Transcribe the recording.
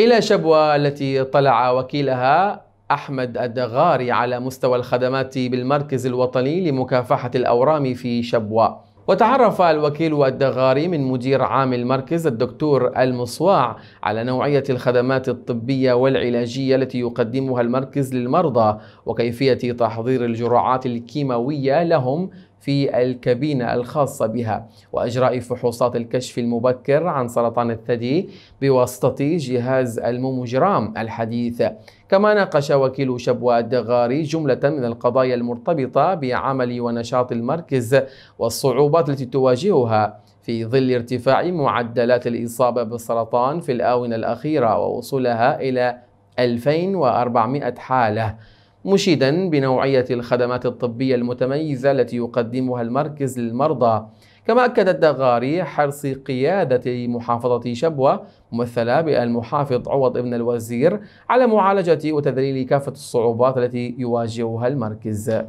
إلى شبوة التي طلع وكيلها أحمد الدغاري على مستوى الخدمات بالمركز الوطني لمكافحة الأورام في شبوة وتعرف الوكيل الدغاري من مدير عام المركز الدكتور المصواع على نوعية الخدمات الطبية والعلاجية التي يقدمها المركز للمرضى وكيفية تحضير الجرعات الكيماوية لهم في الكابينة الخاصة بها وإجراء فحوصات الكشف المبكر عن سرطان الثدي بواسطة جهاز الموموجرام الحديث كما ناقش وكيل شبوة الدغاري جملة من القضايا المرتبطة بعمل ونشاط المركز والصعوبات التي تواجهها في ظل ارتفاع معدلات الإصابة بالسرطان في الآونة الأخيرة ووصولها إلى 2400 حالة مشيدا بنوعية الخدمات الطبية المتميزة التي يقدمها المركز للمرضى كما أكد الدغاري حرص قيادة محافظة شبوة ممثلة بالمحافظ عوض ابن الوزير على معالجة وتذليل كافة الصعوبات التي يواجهها المركز